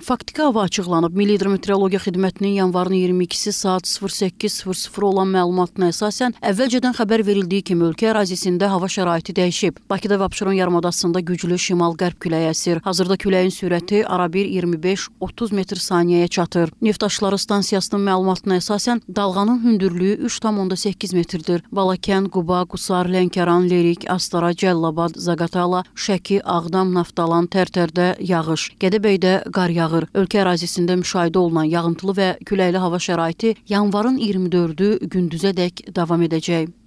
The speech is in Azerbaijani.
Faktiki hava açıqlanıb. Milli Hidrometeorologiya Xidmətinin yanvarın 22-si saat 08:00 olan məlumatına əsasən əvvəlcədən xəbər verildiyi kimi ölkə ərazisində hava şəraiti dəyişib. Bakıda və Abşeron yarımadasında güclü şimal-qərb küləyi əsir. Hazırda küləyin sürəti arabir 25-30 metr/saniyəyə çatır. Neft daşları stansiyasının məlumatına əsasən dalğanın hündürlüyü 3.8 metrdir. Balakən, Quba, Qusar, Lənkəran, Lerik, Astara, Cəlilabad, Zaqatala, Şəki, Ağdam, Naftalan, Tərtərdə yağış, Gədəbəydə qar yağır yağır. Ölkə ərazisində müşahidə olunan yağıntılı və küləkli hava şəraiti yanvarın 24-ü gündüzədək davam edəcək.